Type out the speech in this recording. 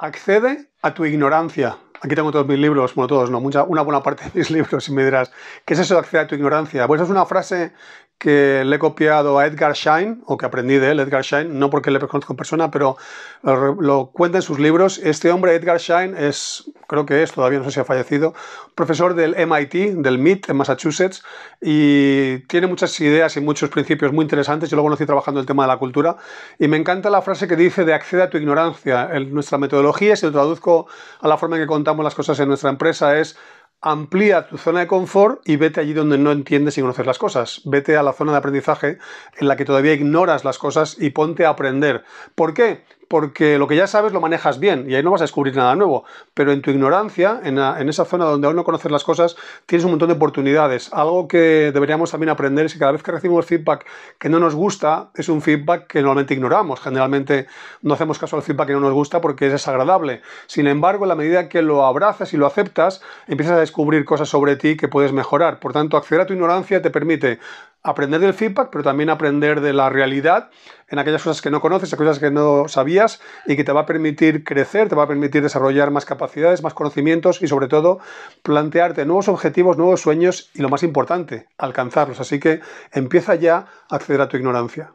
Accede a tu ignorancia. Aquí tengo todos mis libros, bueno, todos no, mucha, una buena parte de mis libros, y me dirás, ¿qué es eso de acceder a tu ignorancia? Pues es una frase que le he copiado a Edgar Schein, o que aprendí de él, Edgar Schein, no porque le conozco en persona, pero lo, lo cuenta en sus libros. Este hombre, Edgar Schein, es creo que es, todavía no sé si ha fallecido, profesor del MIT, del MIT en Massachusetts, y tiene muchas ideas y muchos principios muy interesantes. Yo lo conocí trabajando el tema de la cultura, y me encanta la frase que dice de accede a tu ignorancia. En nuestra metodología, si lo traduzco a la forma en que contamos las cosas en nuestra empresa, es amplía tu zona de confort y vete allí donde no entiendes y conoces las cosas. Vete a la zona de aprendizaje en la que todavía ignoras las cosas y ponte a aprender. ¿Por qué? porque lo que ya sabes lo manejas bien y ahí no vas a descubrir nada nuevo. Pero en tu ignorancia, en, esa zona donde aún no conoces las cosas, tienes un montón de oportunidades. Algo que deberíamos también aprender es que cada vez que recibimos feedback que no nos gusta, es un feedback que normalmente ignoramos. Generalmente no hacemos caso al feedback que no nos gusta porque es desagradable. Sin embargo, en la medida que lo abrazas y lo aceptas, empiezas a descubrir cosas sobre ti que puedes mejorar. Por tanto, acceder a tu ignorancia te permite aprender del feedback, pero también aprender de la realidad en aquellas cosas que no conoces, aquellas cosas que no sabías y que te va a permitir crecer, te va a permitir desarrollar más capacidades, más conocimientos y sobre todo plantearte nuevos objetivos, nuevos sueños y lo más importante, alcanzarlos. Así que empieza ya a acceder a tu ignorancia.